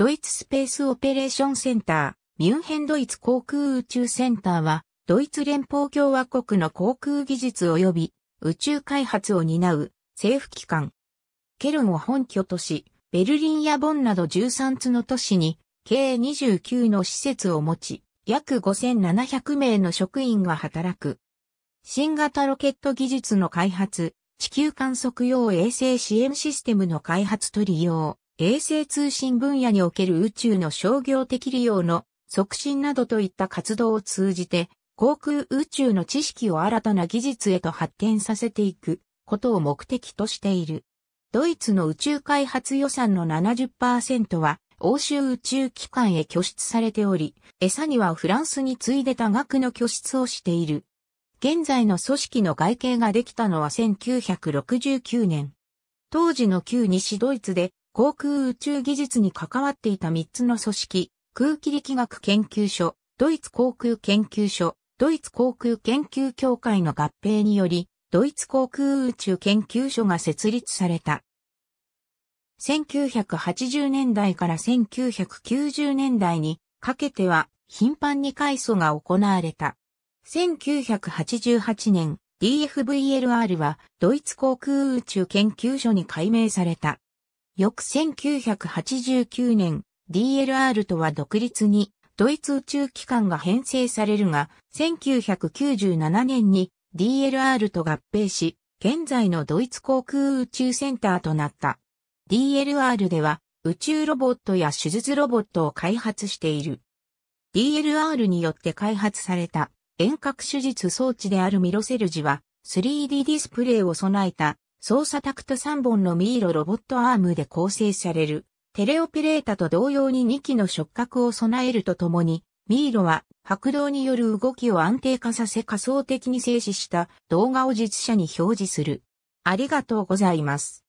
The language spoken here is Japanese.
ドイツスペースオペレーションセンター、ミュンヘンドイツ航空宇宙センターは、ドイツ連邦共和国の航空技術及び宇宙開発を担う政府機関。ケルンを本拠とし、ベルリンやボンなど13つの都市に、計29の施設を持ち、約5700名の職員が働く。新型ロケット技術の開発、地球観測用衛星支援システムの開発と利用、衛星通信分野における宇宙の商業的利用の促進などといった活動を通じて、航空宇宙の知識を新たな技術へと発展させていくことを目的としている。ドイツの宇宙開発予算の70%は欧州宇宙機関へ拠出されており、餌にはフランスに次いで多額の拠出をしている。現在の組織の外形ができたのは1969年。当時の旧西ドイツで航空宇宙技術に関わっていた3つの組織、空気力学研究所、ドイツ航空研究所、ドイツ航空研究協会の合併により、ドイツ航空宇宙研究所が設立された。1980年代から1990年代にかけては頻繁に改装が行われた。1988年 DFVLR はドイツ航空宇宙研究所に改名された。翌1989年、DLR とは独立に、ドイツ宇宙機関が編成されるが、1997年に DLR と合併し、現在のドイツ航空宇宙センターとなった。DLR では、宇宙ロボットや手術ロボットを開発している。DLR によって開発された遠隔手術装置であるミロセルジは 3D ディスプレイを備えた操作タクト3本のミイロロボットアームで構成される、テレオペレータと同様に2機の触覚を備えるとともに、ミイロは白動による動きを安定化させ仮想的に静止した動画を実写に表示する。ありがとうございます。